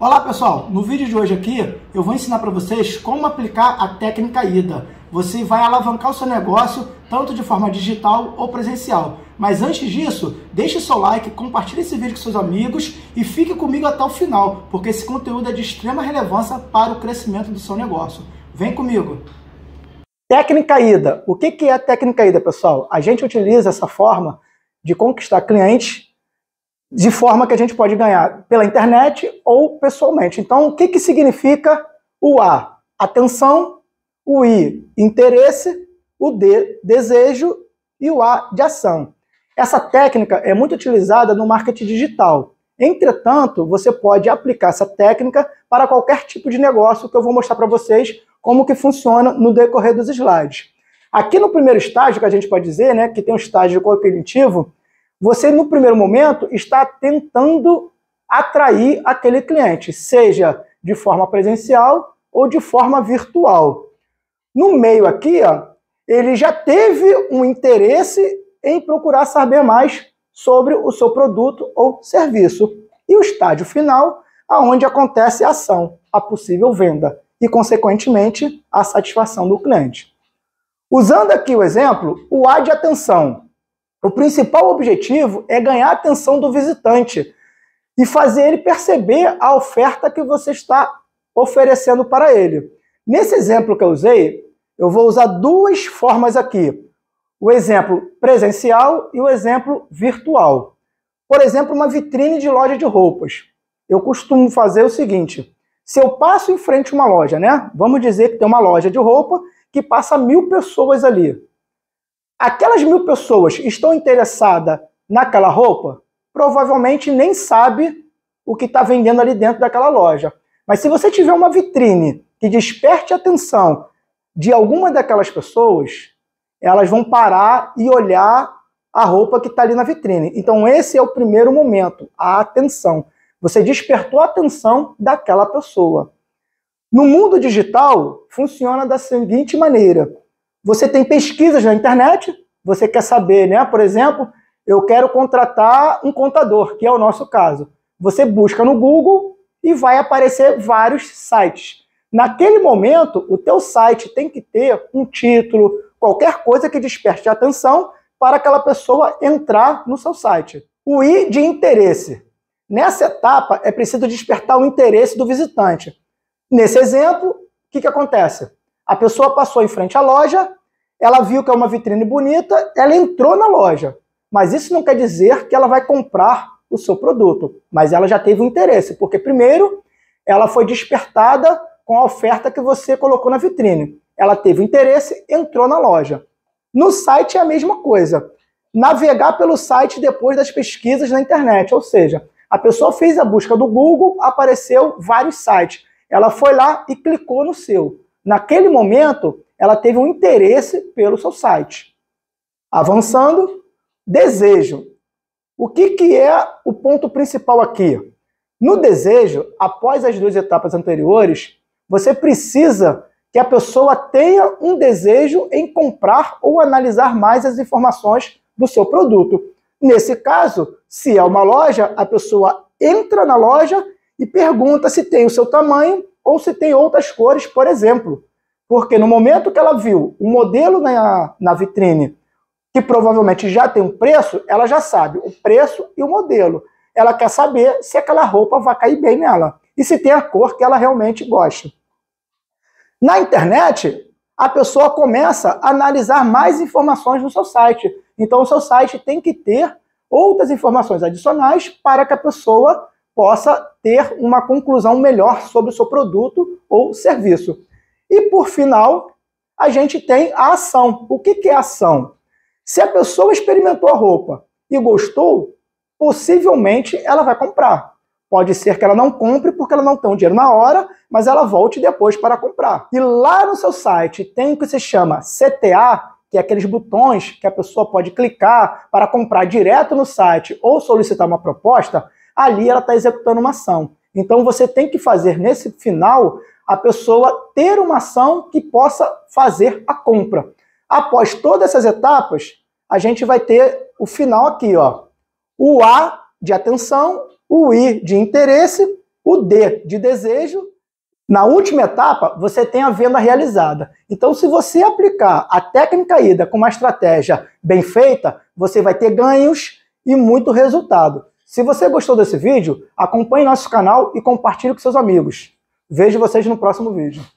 Olá pessoal, no vídeo de hoje aqui eu vou ensinar para vocês como aplicar a técnica IDA. Você vai alavancar o seu negócio tanto de forma digital ou presencial. Mas antes disso, deixe seu like, compartilhe esse vídeo com seus amigos e fique comigo até o final, porque esse conteúdo é de extrema relevância para o crescimento do seu negócio. Vem comigo! Técnica IDA. O que é a técnica IDA, pessoal? A gente utiliza essa forma de conquistar clientes de forma que a gente pode ganhar pela internet ou pessoalmente. Então, o que, que significa o A? Atenção, o I, interesse, o D, desejo e o A de ação. Essa técnica é muito utilizada no marketing digital. Entretanto, você pode aplicar essa técnica para qualquer tipo de negócio que eu vou mostrar para vocês como que funciona no decorrer dos slides. Aqui no primeiro estágio, que a gente pode dizer, né, que tem um estágio cognitivo, você, no primeiro momento, está tentando atrair aquele cliente, seja de forma presencial ou de forma virtual. No meio aqui, ó, ele já teve um interesse em procurar saber mais sobre o seu produto ou serviço. E o estágio final, aonde acontece a ação, a possível venda e, consequentemente, a satisfação do cliente. Usando aqui o exemplo, o A de atenção. O principal objetivo é ganhar a atenção do visitante e fazer ele perceber a oferta que você está oferecendo para ele. Nesse exemplo que eu usei, eu vou usar duas formas aqui: o exemplo presencial e o exemplo virtual. Por exemplo, uma vitrine de loja de roupas. Eu costumo fazer o seguinte: se eu passo em frente a uma loja, né? Vamos dizer que tem uma loja de roupa que passa mil pessoas ali. Aquelas mil pessoas estão interessadas naquela roupa? Provavelmente nem sabe o que está vendendo ali dentro daquela loja. Mas se você tiver uma vitrine que desperte a atenção de alguma daquelas pessoas, elas vão parar e olhar a roupa que está ali na vitrine. Então, esse é o primeiro momento, a atenção. Você despertou a atenção daquela pessoa. No mundo digital, funciona da seguinte maneira: você tem pesquisas na internet, você quer saber, né? Por exemplo, eu quero contratar um contador, que é o nosso caso. Você busca no Google e vai aparecer vários sites. Naquele momento, o teu site tem que ter um título, qualquer coisa que desperte a atenção para aquela pessoa entrar no seu site. O I de interesse. Nessa etapa, é preciso despertar o interesse do visitante. Nesse exemplo, o que, que acontece? A pessoa passou em frente à loja, ela viu que é uma vitrine bonita, ela entrou na loja. Mas isso não quer dizer que ela vai comprar o seu produto. Mas ela já teve um interesse, porque primeiro ela foi despertada com a oferta que você colocou na vitrine. Ela teve interesse, entrou na loja. No site é a mesma coisa. Navegar pelo site depois das pesquisas na internet, ou seja, a pessoa fez a busca do Google, apareceu vários sites. Ela foi lá e clicou no seu. Naquele momento, ela teve um interesse pelo seu site. Avançando, desejo. O que, que é o ponto principal aqui? No desejo, após as duas etapas anteriores, você precisa que a pessoa tenha um desejo em comprar ou analisar mais as informações do seu produto. Nesse caso, se é uma loja, a pessoa entra na loja e pergunta se tem o seu tamanho ou se tem outras cores, por exemplo. Porque no momento que ela viu um modelo na, na vitrine que provavelmente já tem um preço, ela já sabe o preço e o modelo. Ela quer saber se aquela roupa vai cair bem nela e se tem a cor que ela realmente gosta. Na internet, a pessoa começa a analisar mais informações no seu site. Então, o seu site tem que ter outras informações adicionais para que a pessoa possa ter uma conclusão melhor sobre o seu produto ou serviço. E por final, a gente tem a ação. O que, que é ação? Se a pessoa experimentou a roupa e gostou, possivelmente ela vai comprar. Pode ser que ela não compre porque ela não tem o dinheiro na hora, mas ela volte depois para comprar. E lá no seu site tem o que se chama CTA, que é aqueles botões que a pessoa pode clicar para comprar direto no site ou solicitar uma proposta, ali ela está executando uma ação. Então você tem que fazer nesse final a pessoa ter uma ação que possa fazer a compra. Após todas essas etapas, a gente vai ter o final aqui, ó. O A de atenção, o I de interesse, o D de desejo. Na última etapa, você tem a venda realizada. Então, se você aplicar a técnica IDA com uma estratégia bem feita, você vai ter ganhos e muito resultado. Se você gostou desse vídeo, acompanhe nosso canal e compartilhe com seus amigos. Vejo vocês no próximo vídeo.